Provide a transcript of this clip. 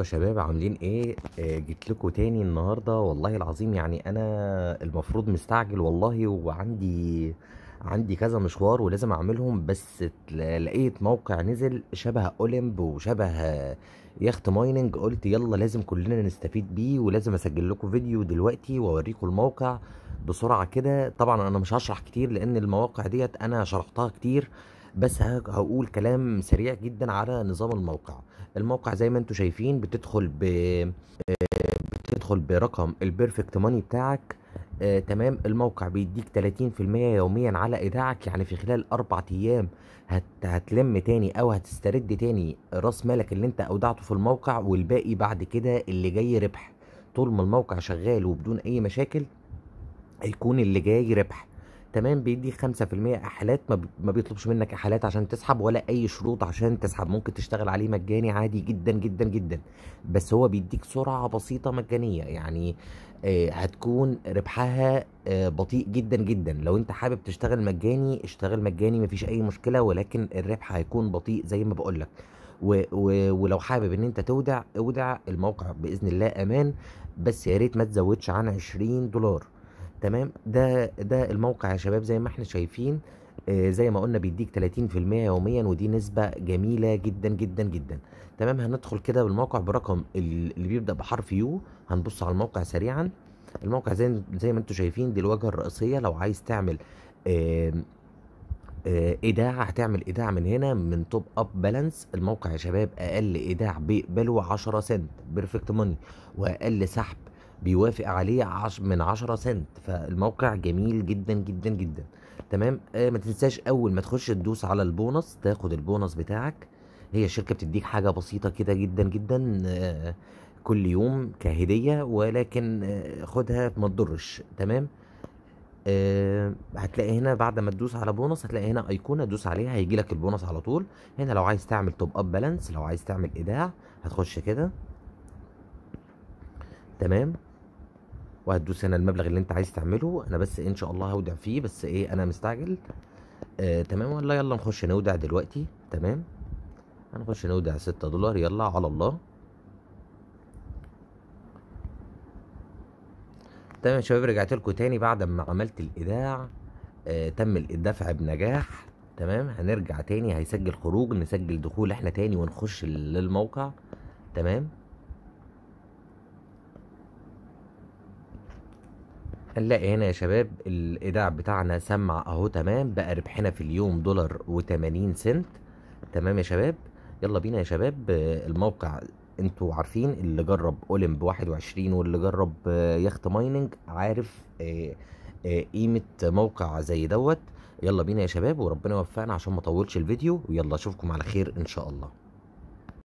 ازيكم يا شباب عاملين ايه آه، جيت لكم تاني النهارده والله العظيم يعني انا المفروض مستعجل والله وعندي عندي كذا مشوار ولازم اعملهم بس لقيت موقع نزل شبه اولمب وشبه يخت مايننج قلت يلا لازم كلنا نستفيد بيه ولازم اسجل لكم فيديو دلوقتي واوريكم الموقع بسرعه كده طبعا انا مش هشرح كتير لان المواقع ديت انا شرحتها كتير بس هقول كلام سريع جدا على نظام الموقع الموقع زي ما انتم شايفين بتدخل ب آه، بتدخل برقم البيرفكت ماني بتاعك آه، تمام الموقع بيديك 30% يوميا على ايداعك يعني في خلال اربع ايام هت... هتلم تاني او هتسترد تاني راس مالك اللي انت اودعته في الموقع والباقي بعد كده اللي جاي ربح طول ما الموقع شغال وبدون اي مشاكل هيكون اللي جاي ربح تمام بيدي 5% احالات ما بيطلبش منك احالات عشان تسحب ولا اي شروط عشان تسحب ممكن تشتغل عليه مجاني عادي جدا جدا جدا بس هو بيديك سرعه بسيطه مجانيه يعني آه، هتكون ربحها آه، بطيء جدا جدا لو انت حابب تشتغل مجاني اشتغل مجاني مفيش اي مشكله ولكن الربح هيكون بطيء زي ما بقولك و و ولو حابب ان انت تودع اودع الموقع باذن الله امان بس يا ريت ما تزودش عن 20 دولار تمام ده ده الموقع يا شباب زي ما احنا شايفين آه زي ما قلنا بيديك 30% يوميا ودي نسبة جميلة جدا جدا جدا تمام هندخل كده بالموقع برقم اللي بيبدأ بحرف يو هنبص على الموقع سريعا الموقع زي زي ما انتم شايفين دي الواجهة الرئيسية لو عايز تعمل آه ايداع هتعمل ايداع من هنا من توب اب بالانس الموقع يا شباب اقل ايداع بيقبله 10 سنت بيرفكت ماني واقل سحب بيوافق عليه عش من 10 سنت فالموقع جميل جدا جدا جدا تمام آه ما تنساش اول ما تخش تدوس على البونص تاخد البونص بتاعك هي الشركه بتديك حاجه بسيطه كده جدا جدا آه كل يوم كهديه ولكن آه خدها ما تضرش تمام أه هتلاقي هنا بعد ما تدوس على بونص هتلاقي هنا ايقونه تدوس عليها هيجي لك البونص على طول هنا لو عايز تعمل توب اب بالانس لو عايز تعمل ايداع هتخش كده تمام وهتدوس هنا المبلغ اللي انت عايز تعمله انا بس ان شاء الله هودع فيه بس ايه انا مستعجل آه تمام ولا يلا نخش نودع دلوقتي تمام هنخش نودع ستة دولار يلا على الله تمام يا شباب رجعت لكم تاني بعد ما عملت الايداع آه تم الدفع بنجاح تمام هنرجع تاني هيسجل خروج نسجل دخول احنا تاني ونخش للموقع تمام هنلاقي هنا يا شباب الايداع بتاعنا سمع اهو تمام بقى ربحنا في اليوم دولار و80 سنت تمام يا شباب يلا بينا يا شباب الموقع انتوا عارفين اللي جرب اولمب 21 واللي جرب يخت مايننج عارف آه، آه، قيمه موقع زي دوت يلا بينا يا شباب وربنا يوفقنا عشان ما اطولش الفيديو ويلا اشوفكم على خير ان شاء الله